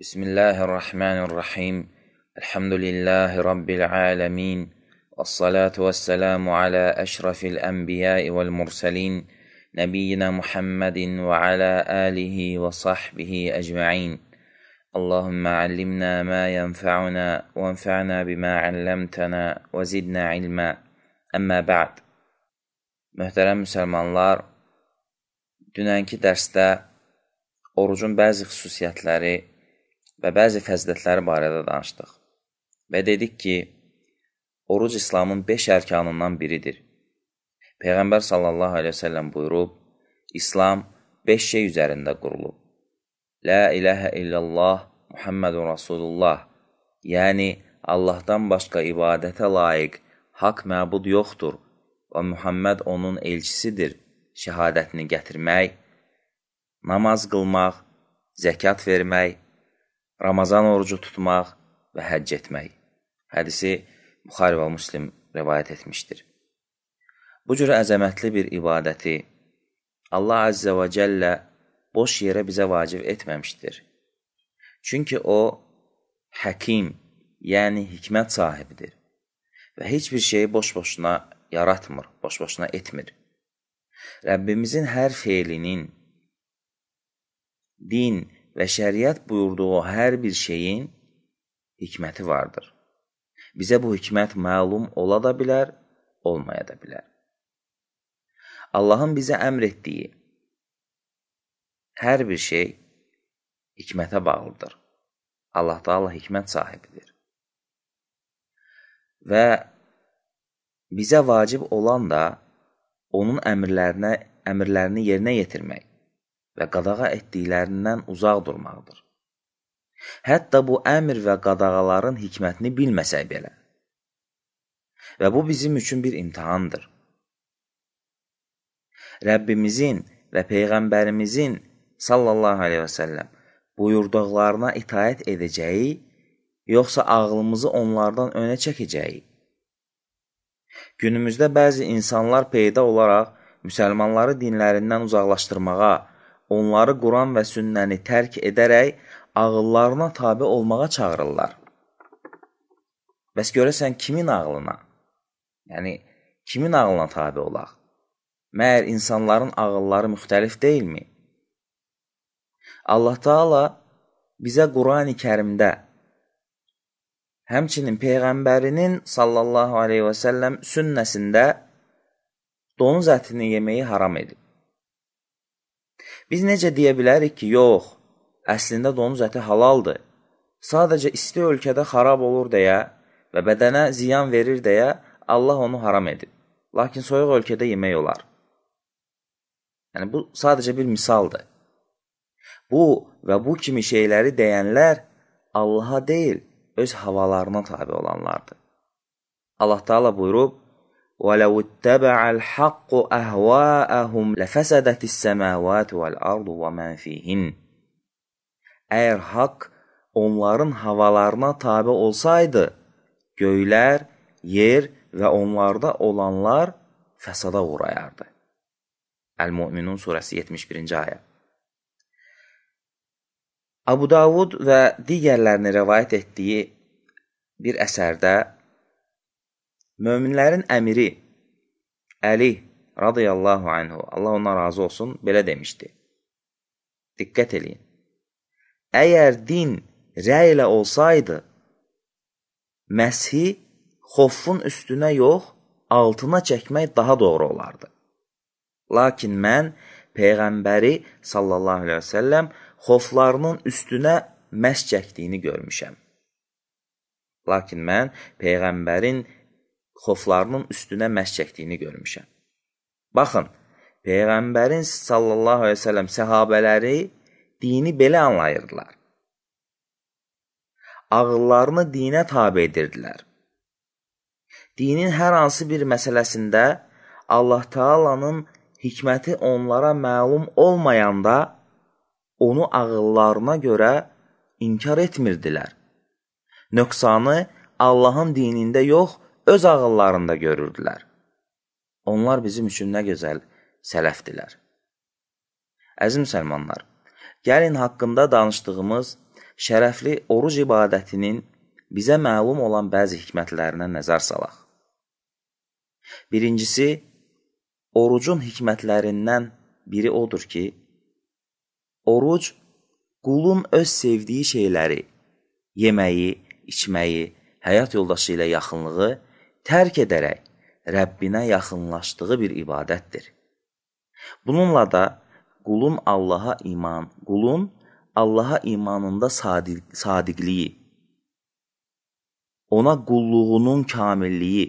بسم الله الرحمن الرحيم الحمد لله رب العالمين والصلاة والسلام على أشرف الأنبياء والمرسلين نبينا محمد وعلى آله وصحبه أجمعين اللهم علمنا ما ينفعنا وانفعنا بما علمتنا وزدنا علما أما بعد مسلمان لار dünənki درستا orucun bəzi xüsusiyyətləri və bəzi fəzilətləri barədə danışdıq. Və dedik ki, oruc İslamın 5 ərkanından biridir. Peyğəmbər sallallahu əleyhi və səlləm buyurub, İslam 5 şey üzərində qurulub. La ilahə illallah Muhammedun Rasulullah, yəni Allahdan başqa ibadətə layiq haqq məbud yoxdur və Muhammed onun elçisidir şəhadətini gətirmək, namaz qılmaq, zəkat vermək, Ramazan orucu tutmaq və həcc etmək. Hədisi Buxari və Müslim rivayət etmişdir. Bu cür əzəmətli bir ibadəti Allah Azze və Cəllə boş yerə bizə vacib etməmişdir. Çünki o, həkim, yəni hikmət sahibidir və heç bir şeyi boş-boşuna yaratmır, boş-boşuna etmir. Rəbbimizin hər feilinin din və şəriət buyurduğu hər bir şeyin hikməti vardır. Bizə bu hikmət məlum ola da bilər, olmaya da bilər. Allahın bizə əmr etdiyi hər bir şey hikmətə bağlıdır. Allah Taala hikmət sahibidir. Və bizə vacib olan da onun əmrlərinə əmrlərini yerinə yetirmək və qadağa etdiklərindən uzaq durmaqdır. Hətta bu əmr və qadağaların hikmətini bilməsək belə. Və bu bizim üçün bir imtahandır. Rəbbimizin və Peyğəmbərimizin sallallahu aleyhi və səlləm buyurduqlarına itaət edəcəyi, yoxsa ağlımızı onlardan önə çəkəcəyi. Günümüzdə bəzi insanlar peyda olaraq müsəlmanları dinlərindən uzaqlaşdırmağa, onları Quran və sünnəni tərk edərək ağıllarına tabe olmağa çağırırlar. Bəs görəsən kimin ağlına? Yəni kimin ağlına tabe olaq? Məyər insanların ağılları müxtəlif deyilmi? Allah Taala bizə Qurani-Kərimdə həmçinin peyğəmbərinin sallallahu alayhi və səlləm sünnəsində donuz ətini yeməyi haram edib. Biz necə deyə bilərik ki, yox, əslində donuz əti halaldır. Sadəcə isti ölkədə xarab olur deyə və bədənə ziyan verir deyə Allah onu haram edib. Lakin soyuq ölkədə yemək olar. Yəni bu sadəcə bir misaldır. Bu və bu kimi şeyləri deyənlər Allaha deyil, öz havalarına tabe olanlardır. Allah Taala buyurub: ولو اتبع الحق اهواءهم لفسدت السماوات والارض ومن فيهن Əgər haqq onların havalarına tabe olsaydı, göylər, yer və onlarda olanlar fəsada uğrayardı. Əl-Müminun surəsi 71-ci ayə. Abu Davud və digərlərini rivayet etdiyi bir əsərdə Möminlərin əmiri Əli radiyallahu anhu, Allah ona razı olsun, belə demişdi. Diqqət eləyin. Əgər din rəy ilə olsaydı, məshi xoffun üstünə yox, altına çəkmək daha doğru olardı. Lakin mən peyğəmbəri sallallahu əleyhi və səlləm xoflarının üstünə məs çəkdiyini görmüşəm. Lakin mən peyğəmbərin xoflarının üstünə məs çəkdiyini görmüşəm. Baxın, Peyğəmbərin sallallahu əleyhi və səlləm səhabələri dini belə anlayırdılar. Ağıllarını dinə tabe edirdilər. Dinin hər hansı bir məsələsində Allah Taala'nın hikməti onlara məlum olmayanda onu ağıllarına görə inkar etmirdilər. Nöqsanı Allahın dinində yox, öz ağıllarında görürdülər. Onlar bizim üçün nə gözəl sələfdilər. Əzim səlmanlar, gəlin haqqında danışdığımız şərəfli oruc ibadətinin bizə məlum olan bəzi hikmətlərinə nəzər salaq. Birincisi, orucun hikmətlərindən biri odur ki, oruc qulun öz sevdiyi şeyləri, yeməyi, içməyi, həyat yoldaşı ilə yaxınlığı tərk edərək Rəbbinə yaxınlaşdığı bir ibadətdir. Bununla da qulun Allaha iman, qulun Allaha imanında sadiq, sadiqliyi, ona qulluğunun kamilliyi,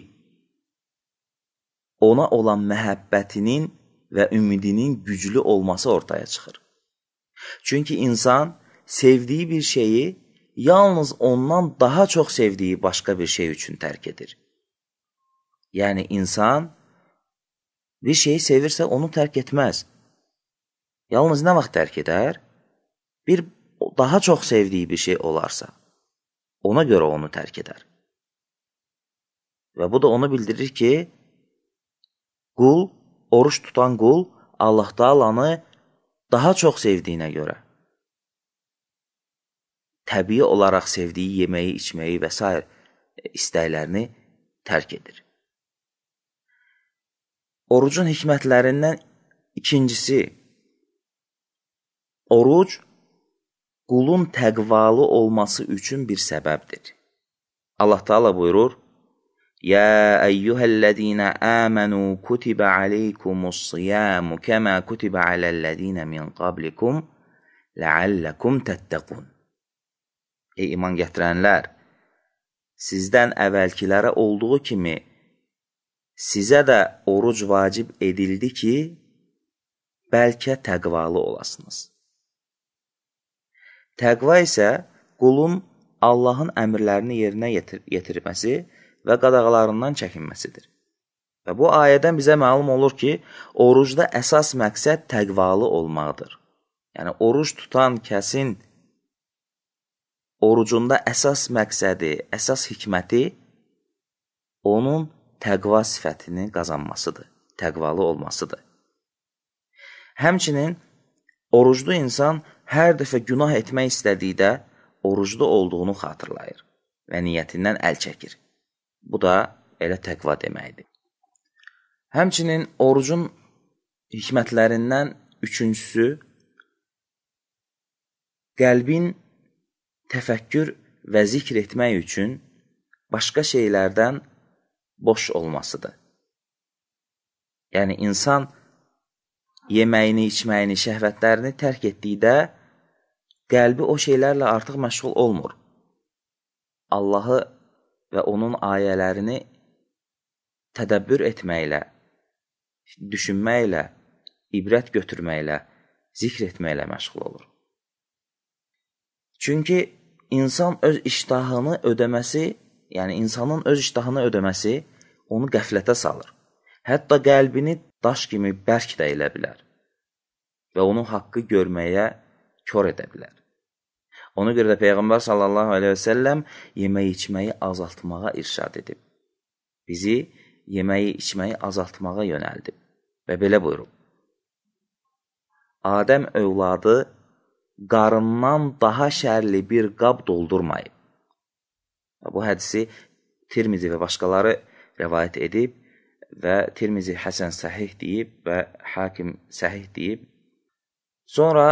ona olan məhəbbətinin və ümidinin güclü olması ortaya çıxır. Çünki insan sevdiyi bir şeyi yalnız ondan daha çox sevdiyi başqa bir şey üçün tərk edir. Yəni insan bir şeyi sevirsə onu tərk etməz. Yalnız nə vaxt tərk edər? Bir daha çox sevdiyi bir şey olarsa. Ona görə onu tərk edər. Və bu da onu bildirir ki, qul, oruç tutan qul Allah Taala'nı daha çox sevdiyinə görə təbii olaraq sevdiyi yeməyi, içməyi və s. E, istəklərini tərk edir. Orucun hikmətlərindən ikincisi Oruc qulun təqvalı olması üçün bir səbəbdir. Allah Taala buyurur: "Ya eyyuhellezina amanu kutiba aleykumus-siyamu kema kutiba alellezina min qablikum la'allakum tattaqun." Ey iman gətirənlər, sizdən əvvəlkilərə olduğu kimi Sizə də oruc vacib edildi ki, bəlkə təqvalı olasınız. Təqva isə qulun Allahın əmrlərini yerinə yetir yetirməsi və qadağalarından çəkinməsidir. Və bu ayədən bizə məlum olur ki, orucda əsas məqsəd təqvalı olmaqdır. Yəni oruc tutan kəsin orucunda əsas məqsədi, əsas hikməti onun təqva sifətini qazanmasıdır, təqvalı olmasıdır. Həmçinin oruclu insan hər dəfə günah etmək istədikdə oruclu olduğunu xatırlayır və niyyətindən əl çəkir. Bu da elə təqva deməkdir. Həmçinin orucun hikmətlərindən üçüncüsü qəlbin təfəkkür və zikr etmək üçün başqa şeylərdən boş olmasıdır. Yəni insan yeməyini, içməyini, şəhvətlərini tərk etdikdə qəlbi o şeylərlə artıq məşğul olmur. Allahı və onun ayələrini tədəbbür etməklə, düşünməklə, ibrət götürməklə, zikr etməklə məşğul olur. Çünki insan öz iştahını ödəməsi yəni insanın öz iştahını ödəməsi onu qəflətə salır. Hətta qəlbini daş kimi bərk də elə bilər və onun haqqı görməyə kör edə bilər. Ona görə də Peyğəmbər sallallahu aleyhi və səlləm yemək içməyi azaltmağa irşad edib. Bizi yeməyi içməyi azaltmağa yönəldib və belə buyurub. Adəm övladı qarından daha şərli bir qab doldurmayıb. Bu hədisi Tirmizi və başqaları rəvayət edib və Tirmizi Həsən səhih deyib və Hakim səhih deyib. Sonra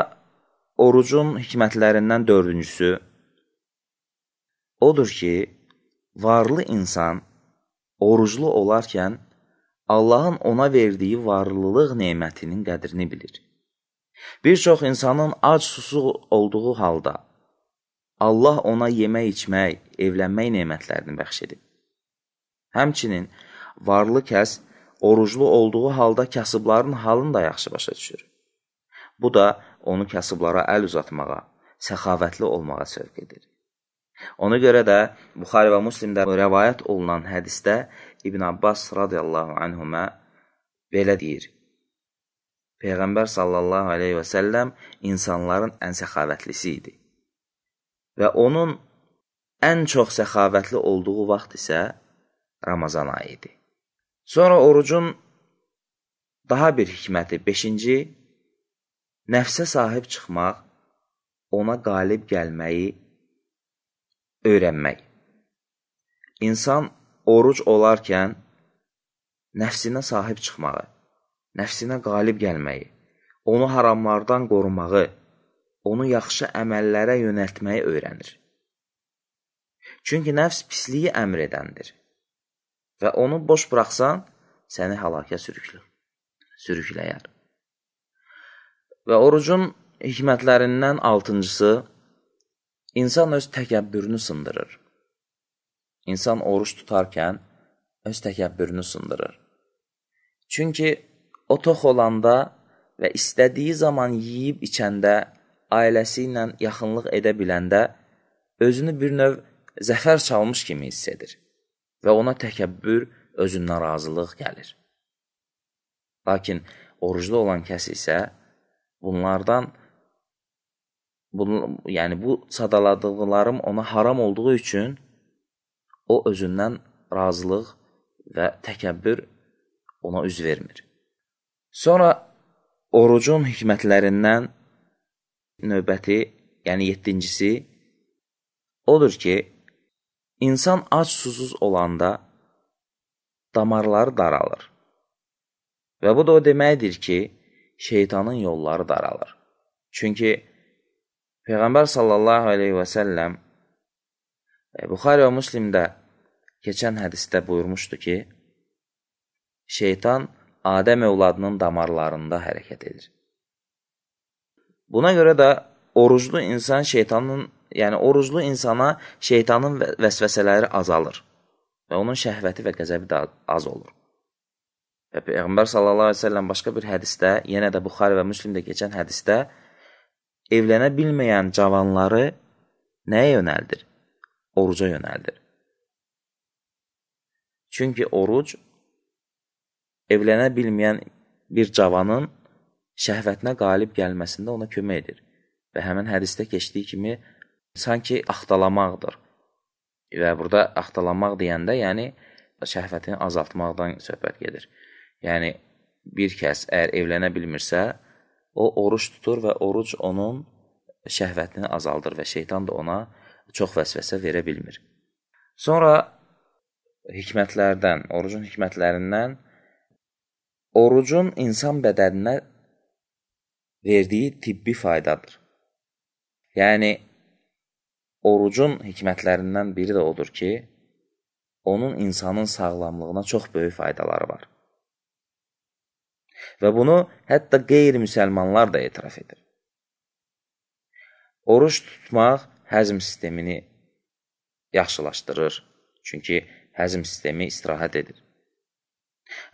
orucun hikmətlərindən dördüncüsü odur ki, varlı insan oruclu olarkən Allahın ona verdiyi varlılıq nemətinin qədrini bilir. Bir çox insanın ac susuq olduğu halda Allah ona yemək-içmək, evlənmək nemətlərini bəxş edib. Həmçinin varlı kəs oruclu olduğu halda kasıbların halını da yaxşı başa düşür. Bu da onu kasıblara əl uzatmağa, səxavətli olmağa sövq edir. Ona görə də Buxari və Müslimdə rəvayət olunan hədisdə İbn Abbas radiyallahu anhuma belə deyir: Peyğəmbər sallallahu alayhi və səlləm insanların ən səxavətlisi idi və onun ən çox səxavətli olduğu vaxt isə Ramazan ayı idi. Sonra orucun daha bir hikməti 5-ci nəfsə sahib çıxmaq, ona qalib gəlməyi öyrənmək. İnsan oruc olarkən nəfsinə sahib çıxmağı, nəfsinə qalib gəlməyi, onu haramlardan qorumağı, onu yaxşı əməllərə yönəltməyi öyrənir. Çünki nəfs pisliyi əmr edəndir və onu boş buraxsan, səni həlakə sürüklür, sürükləyər. Və orucun hikmətlərindən altıncısı, insan öz təkəbbürünü sındırır. İnsan oruç tutarkən öz təkəbbürünü sındırır. Çünki o tox olanda və istədiyi zaman yeyib içəndə ailəsi ilə yaxınlıq edə biləndə özünü bir növ zəfər çalmış kimi hiss edir və ona təkəbbür, özündən razılıq gəlir. Lakin oruclu olan kəs isə bunlardan bunu, yəni bu sadaladıqlarım ona haram olduğu üçün o özündən razılıq və təkəbbür ona üz vermir. Sonra orucun hikmətlərindən növbəti, yəni yeddincisi odur ki, insan ac susuz olanda damarları daralır. Və bu da o deməkdir ki, şeytanın yolları daralır. Çünki Peyğəmbər sallallahu aleyhi və səlləm e, Buxari və Müslimdə keçən hədisdə buyurmuşdu ki, şeytan Adəm övladının damarlarında hərəkət edir. Buna görə də oruclu insan şeytanın, yəni oruclu insana şeytanın vəsvəsələri azalır və onun şəhvəti və qəzəbi də az olur. Və Peyğəmbər sallallahu əleyhi və səlləm başqa bir hədisdə, yenə də Buxari və Müslimdə keçən hədisdə evlənə bilməyən cavanları nəyə yönəldir? Oruca yönəldir. Çünki oruc evlənə bilməyən bir cavanın şəhvətinə qalib gəlməsində ona kömək edir. Və həmin hədisdə keçdiyi kimi sanki axtalamaqdır. Və burada axtalamaq deyəndə, yəni şəhvətini azaltmaqdan söhbət gedir. Yəni bir kəs əgər evlənə bilmirsə, o oruç tutur və oruc onun şəhvətini azaldır və şeytan da ona çox vəsvəsə verə bilmir. Sonra hikmətlərdən, orucun hikmətlərindən orucun insan bədəninə verdiyi tibbi faydadır. Yəni, orucun hikmətlərindən biri də odur ki, onun insanın sağlamlığına çox böyük faydaları var. Və bunu hətta qeyri-müsəlmanlar da etiraf edir. Oruç tutmaq həzm sistemini yaxşılaşdırır. Çünki həzm sistemi istirahət edir.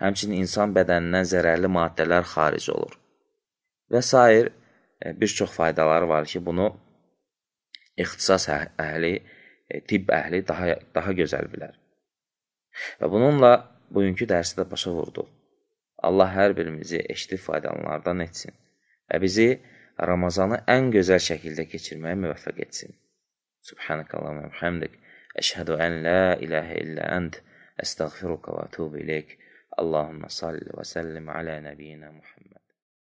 Həmçinin insan bədənindən zərərli maddələr xaric olur və s. E, bir çox faydaları var ki, bunu ixtisas əhli, e, tibb əhli daha, daha gözəl bilər. Və bununla bugünkü dərsi də başa vurduq. Allah hər birimizi eşidib faydalanlardan etsin və bizi Ramazanı ən gözəl şəkildə keçirməyə müvəffəq etsin. Subhanakallahumma və hamdik. Əşhədu ən la ilahə illə ənd. Əstəğfiruka və ətubu ileyk. Allahumma salli və sallim alə nəbiyyina Muhammed.